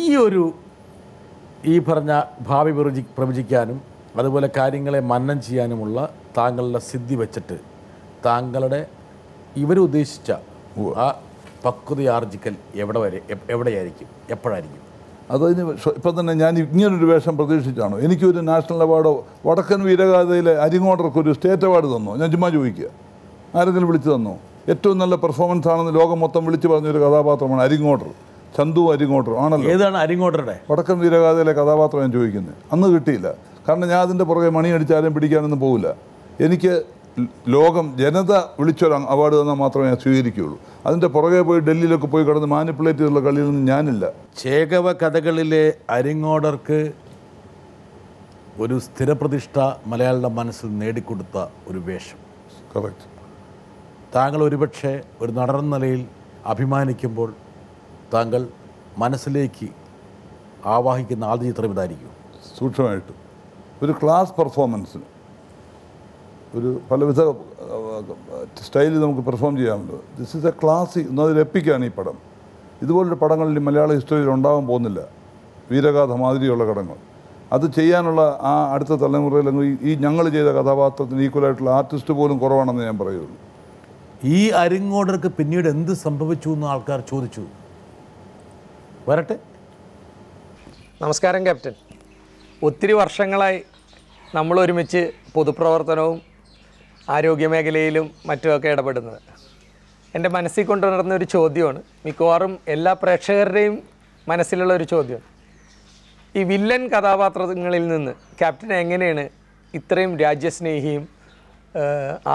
ഈ ഒരു ഈ പറഞ്ഞ ഭാവി പ്രവചി പ്രവചിക്കാനും അതുപോലെ കാര്യങ്ങളെ മന്നം ചെയ്യാനുമുള്ള താങ്കളുടെ സിദ്ധി വെച്ചിട്ട് താങ്കളുടെ ഇവരുദ്ദേശിച്ച ആ പക്വത ആർജിക്കൽ എവിടെ വരെ എവിടെയായിരിക്കും എപ്പോഴായിരിക്കും അതിന് ഇപ്പം തന്നെ ഞാൻ ഇങ്ങനൊരു വേഷം പ്രതീക്ഷിച്ചാണോ എനിക്കൊരു നാഷണൽ അവാർഡോ വടക്കൻ വീരഗാഥയിലെ അരിങ്ങോടർക്ക് ഒരു സ്റ്റേറ്റ് അവാർഡ് തന്നോ ഞാൻ ചുമ്മാ ചോദിക്കുക ആരെങ്കിലും വിളിച്ചു തന്നോ ഏറ്റവും നല്ല പെർഫോമൻസ് ആണെന്ന് ലോകം മൊത്തം വിളിച്ചു പറഞ്ഞൊരു കഥാപാത്രമാണ് അരിങ്ങോടർ ചന്തു അരിങ്ങോട്ടർ ആണല്ലോ ഏതാണ് അരിങ്ങോട്ടറുടെ വടക്കൻ വീരഗാഥയിലെ കഥാപാത്രം ഞാൻ ചോദിക്കുന്നത് അന്ന് കിട്ടിയില്ല കാരണം ഞാൻ അതിൻ്റെ പുറകെ മണി അടിച്ചാലും പിടിക്കാനൊന്നും പോകില്ല എനിക്ക് ലോകം ജനത വിളിച്ചൊരു അവാർഡ് തന്നാൽ മാത്രമേ ഞാൻ സ്വീകരിക്കുകയുള്ളൂ അതിൻ്റെ പുറകെ പോയി ഡൽഹിയിലൊക്കെ പോയി കിടന്ന് മാനിപ്പുലേറ്റ് ചെയ്തുള്ള കളിയിൽ നിന്ന് ഞാനില്ല ചേകവ കഥകളിലെ അരിങ്ങോടർക്ക് ഒരു സ്ഥിരപ്രതിഷ്ഠ മലയാളിയുടെ മനസ്സിൽ നേടിക്കൊടുത്ത ഒരു വേഷം കറക്റ്റ് താങ്കൾ ഒരുപക്ഷെ ഒരു നടൻ നിലയിൽ അഭിമാനിക്കുമ്പോൾ താങ്കൾ മനസ്സിലേക്ക് ആവാഹിക്കുന്ന ആദ്യ ചിത്രം ഇതായിരിക്കും സൂക്ഷ്മമായിട്ട് ഒരു ക്ലാസ് പെർഫോമൻസിന് ഒരു പലവിധ സ്റ്റൈലിൽ നമുക്ക് പെർഫോം ചെയ്യാമല്ലോ ദിസ് ഇസ് എ ക്ലാസ് എപ്പിക്കാണ് ഈ പടം ഇതുപോലൊരു പടങ്ങളിൽ മലയാള ഹിസ്റ്ററിയിൽ ഉണ്ടാകാൻ പോകുന്നില്ല വീരഗാഥ മാതിരിയുള്ള കടങ്ങൾ അത് ചെയ്യാനുള്ള ആ അടുത്ത തലമുറയിൽ ഈ ഞങ്ങൾ ചെയ്ത കഥാപാത്രത്തിന് ഈക്വലായിട്ടുള്ള ആർട്ടിസ്റ്റ് പോലും കുറവാണെന്ന് ഞാൻ പറയുള്ളൂ ഈ അരിങ്ങോടർക്ക് പിന്നീട് എന്ത് സംഭവിച്ചു എന്ന് ആൾക്കാർ ചോദിച്ചു വരട്ടെ നമസ്കാരം ക്യാപ്റ്റൻ ഒത്തിരി വർഷങ്ങളായി നമ്മൾ ഒരുമിച്ച് പൊതുപ്രവർത്തനവും ആരോഗ്യമേഖലയിലും മറ്റുമൊക്കെ ഇടപെടുന്നത് എൻ്റെ മനസ്സിൽ കൊണ്ടുവന്ന ഒരു ചോദ്യമാണ് മിക്കവാറും എല്ലാ പ്രേക്ഷകരുടെയും മനസ്സിലുള്ള ഒരു ചോദ്യം ഈ വില്ലൻ കഥാപാത്രങ്ങളിൽ നിന്ന് ക്യാപ്റ്റൻ എങ്ങനെയാണ് ഇത്രയും രാജ്യസ്നേഹിയും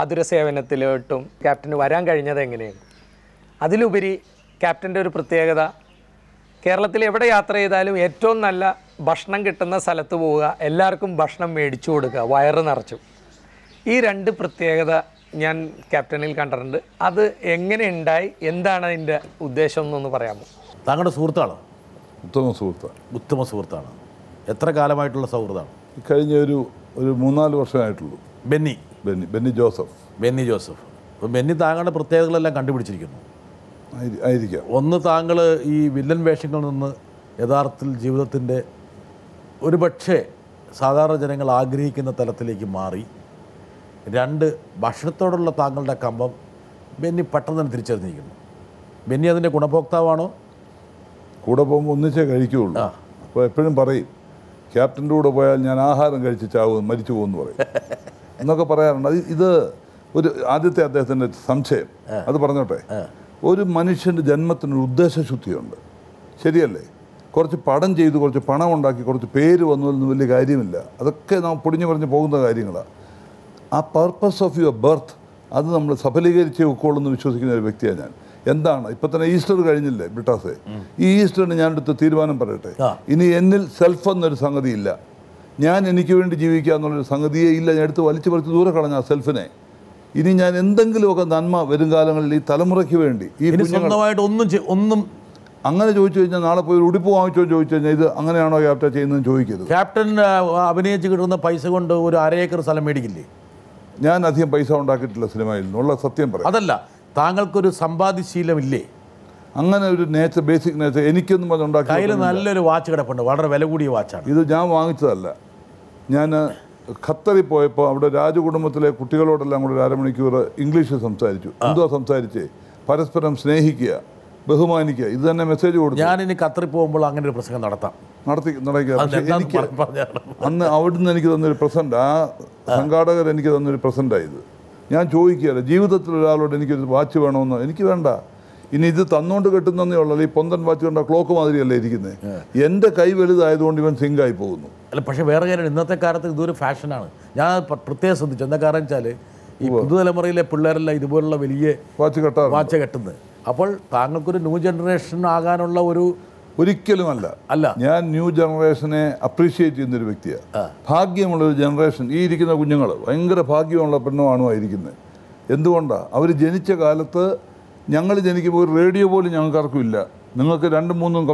ആതുര സേവനത്തിലോട്ടും ക്യാപ്റ്റന് വരാൻ കഴിഞ്ഞത് എങ്ങനെയാണ് അതിലുപരി ക്യാപ്റ്റൻ്റെ ഒരു പ്രത്യേകത കേരളത്തിൽ എവിടെ യാത്ര ചെയ്താലും ഏറ്റവും നല്ല ഭക്ഷണം കിട്ടുന്ന സ്ഥലത്ത് പോവുക എല്ലാവർക്കും ഭക്ഷണം മേടിച്ചു കൊടുക്കുക വയറ് നിറച്ചു ഈ രണ്ട് പ്രത്യേകത ഞാൻ ക്യാപ്റ്റനിൽ കണ്ടിട്ടുണ്ട് അത് എങ്ങനെ ഉണ്ടായി എന്താണ് അതിൻ്റെ ഉദ്ദേശം എന്നൊന്ന് പറയാമോ താങ്കളുടെ സുഹൃത്താണോ ഉത്തമ സുഹൃത്താണ് ഉത്തമ സുഹൃത്താണ് എത്ര കാലമായിട്ടുള്ള സൗഹൃദമാണ് കഴിഞ്ഞ ഒരു ഒരു മൂന്നാല് വർഷമായിട്ടുള്ളൂ ബെന്നി ബെന്നി ബെന്നി ജോസഫ് ബെന്നി ജോസഫ് ബെന്നി താങ്കളുടെ പ്രത്യേകതകളെല്ലാം കണ്ടുപിടിച്ചിരിക്കുന്നു ആയിരിക്കാം ഒന്ന് താങ്കൾ ഈ വില്ലൻ വേഷങ്ങളിൽ നിന്ന് യഥാർത്ഥത്തിൽ ജീവിതത്തിൻ്റെ ഒരു പക്ഷേ സാധാരണ ജനങ്ങൾ ആഗ്രഹിക്കുന്ന തലത്തിലേക്ക് മാറി രണ്ട് ഭക്ഷണത്തോടുള്ള താങ്കളുടെ കമ്പം ബെന്നി പെട്ടെന്ന് തന്നെ തിരിച്ചറിഞ്ഞിരിക്കുന്നു ബെന്നി അതിൻ്റെ ഗുണഭോക്താവാണോ കൂടെ പോകുമ്പോൾ ഒന്നിച്ചേ കഴിക്കുകയുള്ളൂ അപ്പോൾ എപ്പോഴും പറയും ക്യാപ്റ്റൻ്റെ കൂടെ പോയാൽ ഞാൻ ആഹാരം കഴിച്ച് ചാവും മരിച്ചു പോകുമെന്ന് പറയും എന്നൊക്കെ പറയാറുണ്ട് ഇത് ഒരു ആദ്യത്തെ അദ്ദേഹത്തിൻ്റെ സംശയം അത് പറഞ്ഞോട്ടെ ഒരു മനുഷ്യൻ്റെ ജന്മത്തിനൊരു ഉദ്ദേശശുദ്ധിയുണ്ട് ശരിയല്ലേ കുറച്ച് പടം ചെയ്ത് കുറച്ച് പണം ഉണ്ടാക്കി കുറച്ച് പേര് വന്നതൊന്നും വലിയ കാര്യമില്ല അതൊക്കെ നാം പൊടിഞ്ഞു പറഞ്ഞ് പോകുന്ന കാര്യങ്ങളാണ് ആ പർപ്പസ് ഓഫ് യുവർ ബർത്ത് അത് നമ്മൾ സഫലീകരിച്ചേ ഒക്കുള്ളൂ വിശ്വസിക്കുന്ന ഒരു വ്യക്തിയാണ് ഞാൻ എന്താണ് ഇപ്പം തന്നെ ഈസ്റ്റർ കഴിഞ്ഞില്ലേ ബ്രിട്ടാസെ ഈ ഈസ്റ്ററിന് എടുത്ത് തീരുമാനം പറയട്ടെ ഇനി എന്നിൽ സെൽഫ് എന്നൊരു സംഗതിയില്ല ഞാൻ എനിക്ക് വേണ്ടി ജീവിക്കുക എന്നുള്ളൊരു സംഗതിയേ ഇല്ല ഞാൻ എടുത്ത് വലിച്ചു പറിച്ച് ദൂരെ കളഞ്ഞ ആ സെൽഫിനെ ഇനി ഞാൻ എന്തെങ്കിലുമൊക്കെ നന്മ വരും കാലങ്ങളിൽ ഈ തലമുറയ്ക്ക് വേണ്ടി ഈ സ്വന്തമായിട്ട് ഒന്നും ഒന്നും അങ്ങനെ ചോദിച്ചു കഴിഞ്ഞാൽ നാളെ പോയി ഒരു ഉടുപ്പ് വാങ്ങിച്ചോ ചോദിച്ചു കഴിഞ്ഞാൽ ഇത് അങ്ങനെയാണോ ക്യാപ്റ്റൻ ചെയ്യുന്നതെന്ന് ചോദിക്കരുത് ക്യാപ്റ്റൻ അഭിനയിച്ച് കിട്ടുന്ന പൈസ കൊണ്ട് ഒരു അരയേക്കർ സ്ഥലം മേടിക്കില്ലേ ഞാൻ അധികം പൈസ ഉണ്ടാക്കിയിട്ടില്ല സിനിമയിൽ നിന്നുള്ള സത്യം പറയാം അതല്ല താങ്കൾക്കൊരു സമ്പാദ്യശീലമില്ലേ അങ്ങനെ ഒരു നേച്ചർ ബേസിക് നേച്ചർ എനിക്കൊന്നും അത് ഉണ്ടാക്കി കയ്യിൽ നല്ലൊരു വാച്ച് കിടപ്പുണ്ട് വളരെ വില കൂടിയ വാച്ചാണ് ഇത് ഞാൻ വാങ്ങിച്ചതല്ല ഞാൻ ഖത്തറിൽ പോയപ്പോൾ അവിടെ രാജകുടുംബത്തിലെ കുട്ടികളോടെല്ലാം കൂടെ ഒരു അരമണിക്കൂർ ഇംഗ്ലീഷിൽ സംസാരിച്ചു എന്തോ സംസാരിച്ചേ പരസ്പരം സ്നേഹിക്കുക ബഹുമാനിക്കുക ഇത് തന്നെ മെസ്സേജ് കൊടുത്തു ഞാൻ ഇനി ഖത്തറിൽ പോകുമ്പോൾ അങ്ങനെ ഒരു പ്രസംഗം നടത്താം നടത്തി നടക്കുക എനിക്ക് അന്ന് നിന്ന് എനിക്ക് തന്നൊരു പ്രസൻ്റ് ആ സംഘാടകർ എനിക്ക് തന്നൊരു പ്രസൻ്റായത് ഞാൻ ചോദിക്കുകയല്ല ജീവിതത്തിൽ ഒരാളോട് എനിക്കൊരു വാച്ച് വേണമെന്നോ എനിക്ക് വേണ്ട ഇനി ഇത് തന്നുകൊണ്ട് കെട്ടുന്നേ ഉള്ളത് ഈ പൊന്തൻ വാച്ച് കണ്ട ക്ലോക്ക് മാതിരിയല്ലേ ഇരിക്കുന്നത് എൻ്റെ കൈ വലുതായതുകൊണ്ട് ഇവൻ സിങ്കായി പോകുന്നു അല്ല പക്ഷേ വേറെ കാര്യം ഇന്നത്തെ കാലത്ത് ഇതൊരു ഫാഷനാണ് ഞാൻ പ്രത്യേകം ശ്രദ്ധിച്ചു എന്താ കാരണം വെച്ചാൽ ഈ പുതുതലമുറയിലെ പിള്ളേരെല്ലാം ഇതുപോലുള്ള വലിയ വാച്ച് കെട്ടാ വാച്ച് കെട്ടുന്നത് അപ്പോൾ താങ്കൾക്കൊരു ന്യൂ ജനറേഷൻ ആകാനുള്ള ഒരു ഒരിക്കലും അല്ല അല്ല ഞാൻ ന്യൂ ജനറേഷനെ അപ്രീഷിയേറ്റ് ചെയ്യുന്നൊരു വ്യക്തിയാണ് ഭാഗ്യമുള്ള ഒരു ജനറേഷൻ ഈ ഇരിക്കുന്ന കുഞ്ഞുങ്ങൾ ഭയങ്കര ഭാഗ്യമുള്ള പെണ്ണുമാണോ ആയിരിക്കുന്നത് എന്തുകൊണ്ടാണ് അവർ ജനിച്ച കാലത്ത് ഞങ്ങൾ ജനിക്കുമ്പോൾ ഒരു റേഡിയോ പോലും ഞങ്ങൾക്ക് ഇല്ല നിങ്ങൾക്ക് രണ്ടും മൂന്നും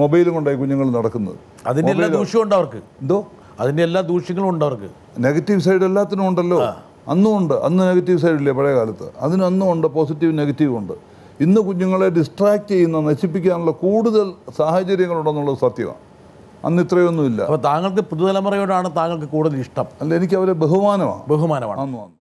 മൊബൈലും കൊണ്ടായി കുഞ്ഞുങ്ങൾ നടക്കുന്നത് അതിൻ്റെ എല്ലാ ദൂഷ്യവും ഉണ്ട് അവർക്ക് എന്തോ അതിൻ്റെ എല്ലാ ദൂഷ്യങ്ങളും ഉണ്ട് അവർക്ക് നെഗറ്റീവ് സൈഡ് എല്ലാത്തിനും ഉണ്ടല്ലോ അന്നും ഉണ്ട് അന്ന് നെഗറ്റീവ് സൈഡ് ഇല്ലേ പഴയ കാലത്ത് അതിന് അന്നും ഉണ്ട് പോസിറ്റീവ് നെഗറ്റീവ് ഉണ്ട് ഇന്ന് കുഞ്ഞുങ്ങളെ ഡിസ്ട്രാക്ട് ചെയ്യുന്ന നശിപ്പിക്കാനുള്ള കൂടുതൽ സാഹചര്യങ്ങളുണ്ടെന്നുള്ളത് സത്യമാണ് അന്ന് ഇത്രയൊന്നുമില്ല അപ്പോൾ താങ്കൾക്ക് പുതുതലമുറയോടാണ് താങ്കൾക്ക് കൂടുതൽ ഇഷ്ടം അല്ല എനിക്ക് അവരെ ബഹുമാനമാണ് ബഹുമാനമാണ് അന്ന്